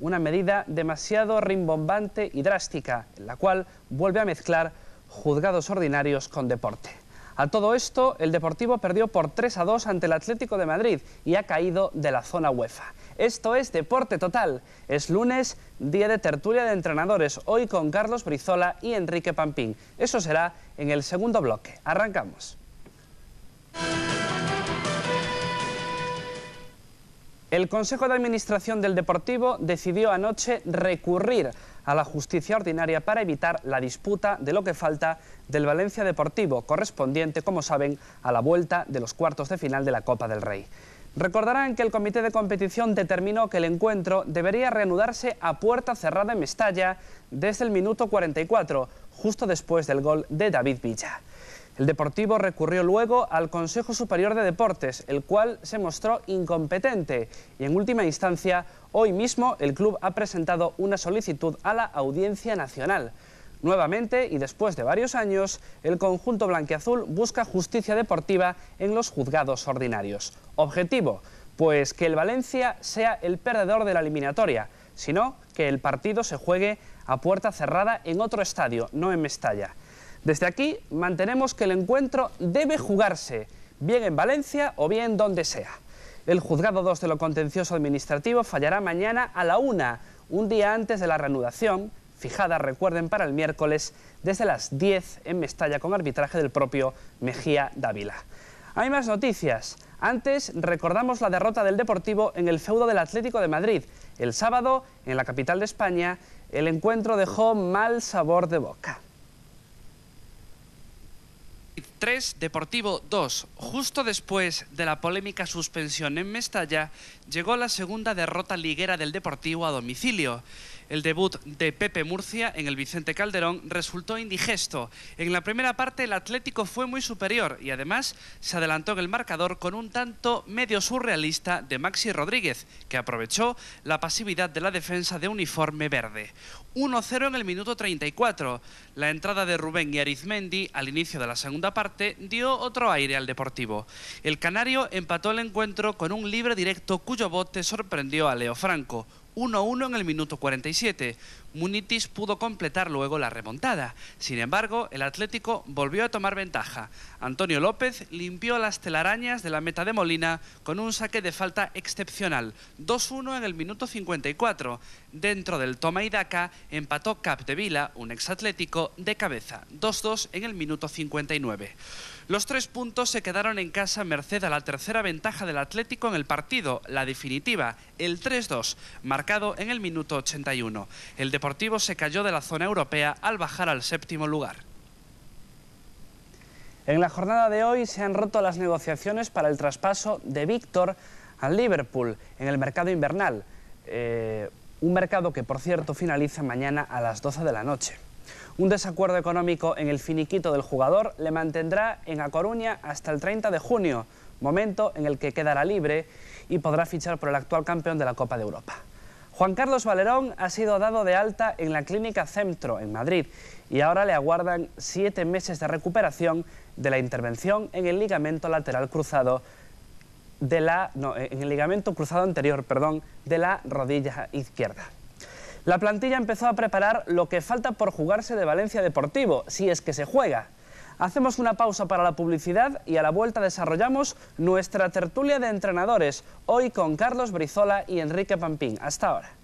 una medida demasiado rimbombante y drástica, en la cual vuelve a mezclar juzgados ordinarios con deporte. A todo esto, el Deportivo perdió por 3 a 2 ante el Atlético de Madrid y ha caído de la zona UEFA. Esto es Deporte Total. Es lunes, día de tertulia de entrenadores, hoy con Carlos Brizola y Enrique Pampín. Eso será en el segundo bloque. Arrancamos. El Consejo de Administración del Deportivo decidió anoche recurrir a la justicia ordinaria para evitar la disputa de lo que falta del Valencia Deportivo, correspondiente, como saben, a la vuelta de los cuartos de final de la Copa del Rey. Recordarán que el comité de competición determinó que el encuentro debería reanudarse a puerta cerrada en Mestalla desde el minuto 44, justo después del gol de David Villa. El Deportivo recurrió luego al Consejo Superior de Deportes, el cual se mostró incompetente y en última instancia, hoy mismo el club ha presentado una solicitud a la Audiencia Nacional. Nuevamente, y después de varios años, el conjunto blanquiazul busca justicia deportiva en los juzgados ordinarios. Objetivo, pues que el Valencia sea el perdedor de la eliminatoria, sino que el partido se juegue a puerta cerrada en otro estadio, no en Mestalla. Desde aquí mantenemos que el encuentro debe jugarse, bien en Valencia o bien donde sea. El juzgado 2 de lo contencioso administrativo fallará mañana a la 1, un día antes de la reanudación, fijada, recuerden, para el miércoles desde las 10 en Mestalla con arbitraje del propio Mejía Dávila. Hay más noticias. Antes recordamos la derrota del Deportivo en el feudo del Atlético de Madrid. El sábado, en la capital de España, el encuentro dejó mal sabor de boca. 3, Deportivo 2. Justo después de la polémica suspensión en Mestalla, llegó la segunda derrota liguera del Deportivo a domicilio. El debut de Pepe Murcia en el Vicente Calderón resultó indigesto. En la primera parte el Atlético fue muy superior y además se adelantó en el marcador con un tanto medio surrealista de Maxi Rodríguez, que aprovechó la pasividad de la defensa de uniforme verde. 1-0 en el minuto 34. La entrada de Rubén y Arizmendi al inicio de la segunda parte dio otro aire al Deportivo. El Canario empató el encuentro con un libre directo cuyo bote sorprendió a Leo Franco. 1-1 en el minuto 47. Munitis pudo completar luego la remontada. Sin embargo, el Atlético volvió a tomar ventaja. Antonio López limpió las telarañas de la meta de Molina con un saque de falta excepcional. 2-1 en el minuto 54. Dentro del toma y daca empató Vila, un ex Atlético de cabeza. 2-2 en el minuto 59. Los tres puntos se quedaron en casa merced a la tercera ventaja del Atlético en el partido, la definitiva, el 3-2, marcado en el minuto 81. El de Deportivo se cayó de la zona europea al bajar al séptimo lugar. En la jornada de hoy se han roto las negociaciones para el traspaso de Víctor al Liverpool en el mercado invernal. Eh, un mercado que, por cierto, finaliza mañana a las 12 de la noche. Un desacuerdo económico en el finiquito del jugador le mantendrá en A Coruña hasta el 30 de junio, momento en el que quedará libre y podrá fichar por el actual campeón de la Copa de Europa. Juan Carlos Valerón ha sido dado de alta en la clínica Centro, en Madrid, y ahora le aguardan siete meses de recuperación de la intervención en el ligamento lateral cruzado en el ligamento cruzado anterior, perdón, de la rodilla izquierda. La plantilla empezó a preparar lo que falta por jugarse de Valencia Deportivo, si es que se juega. Hacemos una pausa para la publicidad y a la vuelta desarrollamos nuestra tertulia de entrenadores, hoy con Carlos Brizola y Enrique Pampín. Hasta ahora.